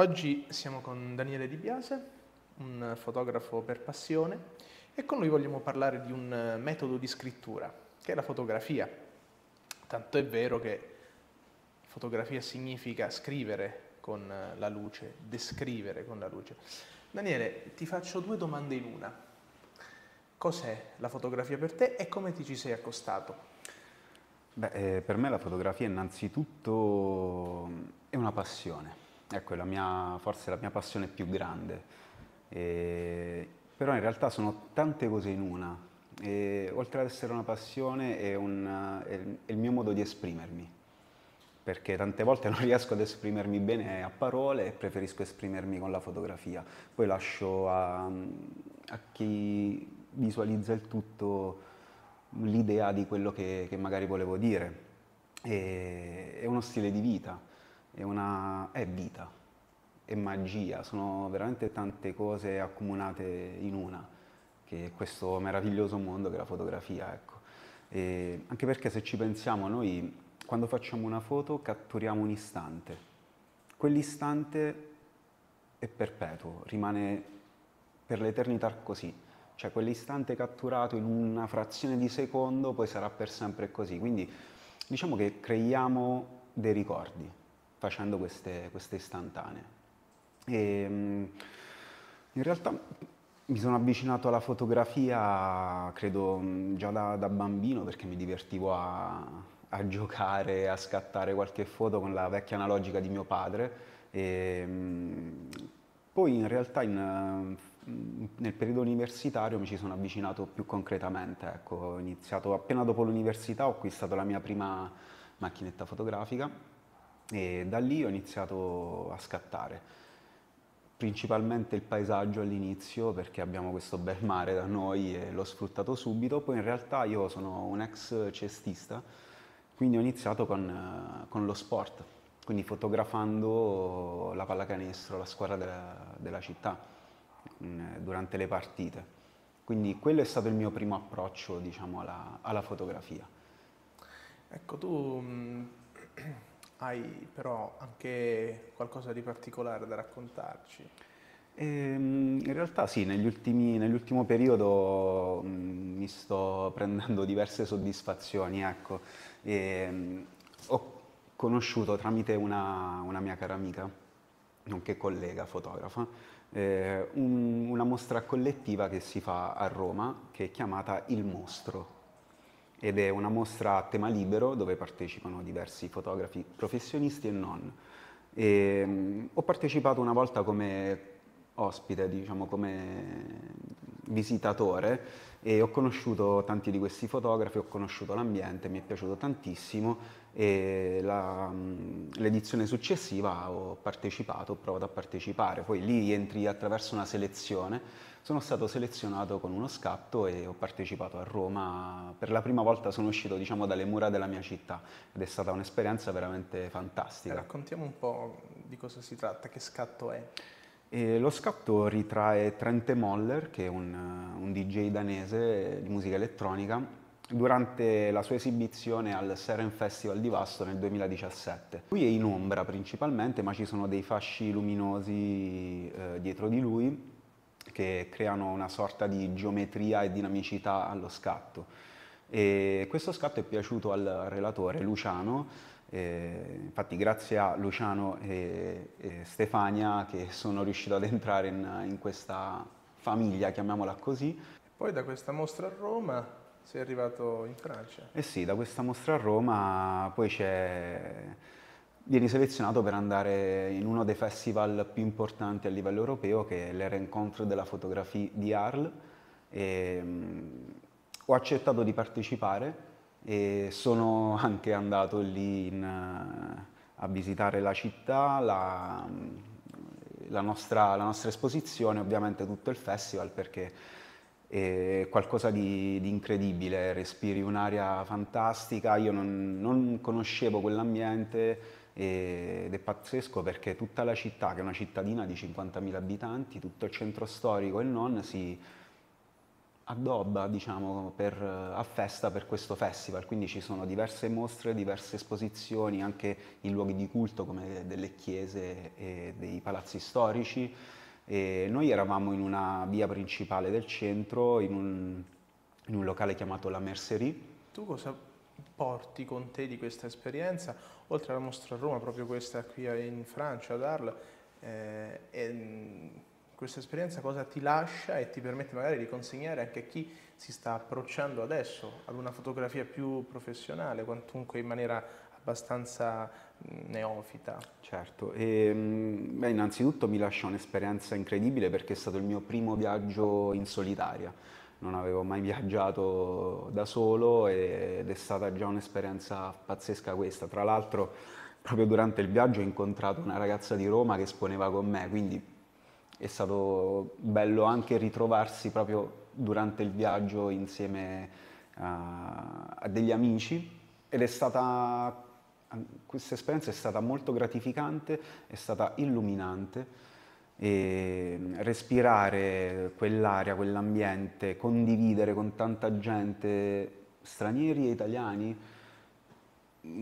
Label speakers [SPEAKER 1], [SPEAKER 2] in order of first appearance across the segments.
[SPEAKER 1] Oggi siamo con Daniele Di Biase, un fotografo per passione, e con lui vogliamo parlare di un eh, metodo di scrittura, che è la fotografia. Tanto è vero che fotografia significa scrivere con eh, la luce, descrivere con la luce. Daniele, ti faccio due domande in una. Cos'è la fotografia per te e come ti ci sei accostato?
[SPEAKER 2] Beh, eh, per me la fotografia innanzitutto mm, è una passione ecco, è la mia, forse la mia passione più grande. E, però in realtà sono tante cose in una. E, oltre ad essere una passione è, un, è il mio modo di esprimermi perché tante volte non riesco ad esprimermi bene a parole e preferisco esprimermi con la fotografia. Poi lascio a, a chi visualizza il tutto l'idea di quello che, che magari volevo dire. E, è uno stile di vita, è, una, è vita, è magia, sono veramente tante cose accomunate in una, che è questo meraviglioso mondo che è la fotografia. Ecco. anche perché se ci pensiamo noi quando facciamo una foto catturiamo un istante, quell'istante è perpetuo, rimane per l'eternità così cioè quell'istante catturato in una frazione di secondo poi sarà per sempre così. Quindi diciamo che creiamo dei ricordi, facendo queste, queste istantanee. E, mm, in realtà mi sono avvicinato alla fotografia, credo, mm, già da, da bambino perché mi divertivo a, a giocare, a scattare qualche foto con la vecchia analogica di mio padre. E, mm, poi in realtà in, nel periodo universitario mi ci sono avvicinato più concretamente. Ecco, ho iniziato appena dopo l'università, ho acquistato la mia prima macchinetta fotografica e da lì ho iniziato a scattare, principalmente il paesaggio all'inizio perché abbiamo questo bel mare da noi e l'ho sfruttato subito, poi in realtà io sono un ex cestista, quindi ho iniziato con, con lo sport, quindi fotografando la pallacanestro, la squadra della, della città mm, durante le partite. Quindi quello è stato il mio primo approccio diciamo, alla, alla fotografia.
[SPEAKER 1] Ecco, tu mm, hai però anche qualcosa di particolare da raccontarci?
[SPEAKER 2] Ehm, in realtà sì, negli ultimi, nell'ultimo periodo mm, mi sto prendendo diverse soddisfazioni, ecco. E, ehm, ho conosciuto tramite una, una, mia cara amica, nonché collega fotografa, eh, un, una mostra collettiva che si fa a Roma, che è chiamata Il Mostro ed è una mostra a tema libero dove partecipano diversi fotografi professionisti e non. E, ehm, mh, ho partecipato una volta come ospite, diciamo come visitatore e ho conosciuto tanti di questi fotografi, ho conosciuto l'ambiente, mi è piaciuto tantissimo e l'edizione successiva ho partecipato, ho provato a partecipare, poi lì entri attraverso una selezione, sono stato selezionato con uno scatto e ho partecipato a Roma, per la prima volta sono uscito diciamo, dalle mura della mia città ed è stata un'esperienza veramente fantastica. E
[SPEAKER 1] raccontiamo un po' di cosa si tratta, che scatto è?
[SPEAKER 2] E lo scatto ritrae eh, Trent Moller, che è un, eh, un, DJ danese di musica elettronica, durante la sua esibizione al Seren Festival di Vasto nel 2017. Lui è in ombra principalmente, ma ci sono dei fasci luminosi eh, dietro di lui che creano una sorta di geometria e dinamicità allo scatto. E questo scatto è piaciuto al relatore Luciano, eh, infatti grazie a Luciano e, e, Stefania che sono riuscito ad entrare in, in questa famiglia, chiamiamola così. Poi da questa mostra a Roma sei
[SPEAKER 1] arrivato in Francia.
[SPEAKER 2] Eh sì, da questa mostra a Roma poi vieni selezionato per andare in uno dei festival più importanti a livello europeo che è le Rencontre della Fotografia di Arles. E, mh, mm, ho accettato di partecipare e sono anche andato lì in, eh, a visitare la città, la, mm, la, nostra, la, nostra, esposizione, ovviamente tutto il festival perché è qualcosa di, di incredibile, respiri un'aria fantastica, io non, non conoscevo quell'ambiente ed è pazzesco perché tutta la città, che è una cittadina di 50.000 abitanti, tutto il centro storico e non, si, addobba diciamo, per, eh, a festa per questo festival, quindi ci sono diverse mostre, diverse esposizioni, anche in luoghi di culto come delle chiese e dei palazzi storici. E noi eravamo in una via principale del centro, in un, in un locale chiamato La Mercerie.
[SPEAKER 1] Tu cosa porti con te di questa esperienza? Oltre alla mostra a Roma, proprio questa qui in Francia, ad Arles, eh, mm, questa esperienza cosa ti lascia e ti permette magari di consegnare anche a chi si sta approcciando adesso ad una fotografia più professionale, quantunque in maniera abbastanza neofita. Certo,
[SPEAKER 2] e, beh, innanzitutto mi lascia un'esperienza incredibile perché è stato il mio primo viaggio in solitaria non avevo mai viaggiato da solo ed è stata già un'esperienza pazzesca questa. Tra l'altro proprio durante il viaggio ho incontrato una ragazza di Roma che esponeva con me, quindi è stato bello anche ritrovarsi proprio durante il viaggio insieme a, a degli amici ed è stata questa esperienza è stata molto gratificante, è stata illuminante e respirare quell'aria, quell'ambiente, condividere con tanta gente, stranieri e italiani,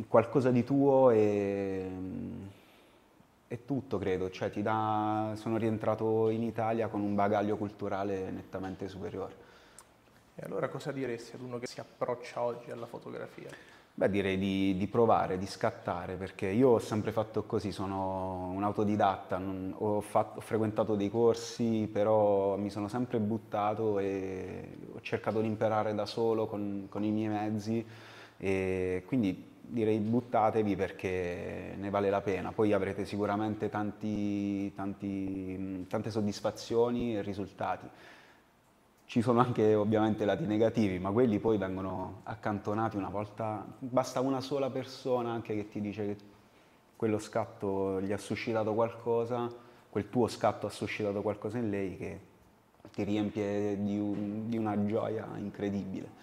[SPEAKER 2] qualcosa di tuo e è tutto, credo. Cioè, dà... Sono rientrato in Italia con un bagaglio culturale nettamente superiore.
[SPEAKER 1] E allora cosa diresti ad uno che si approccia oggi alla fotografia?
[SPEAKER 2] Beh, direi di, di provare, di scattare, perché io ho sempre fatto così, sono un autodidatta, non, ho, fatto, ho frequentato dei corsi, però mi sono sempre buttato e ho cercato di imparare da solo con, con i miei mezzi e quindi direi buttatevi perché ne vale la pena. Poi avrete sicuramente tanti, tanti, tante soddisfazioni e risultati. Ci sono anche ovviamente lati negativi, ma quelli poi vengono accantonati una volta. Basta una sola persona anche che ti dice che quello scatto gli ha suscitato qualcosa, quel tuo scatto ha suscitato qualcosa in lei che ti riempie di, un, di una gioia incredibile.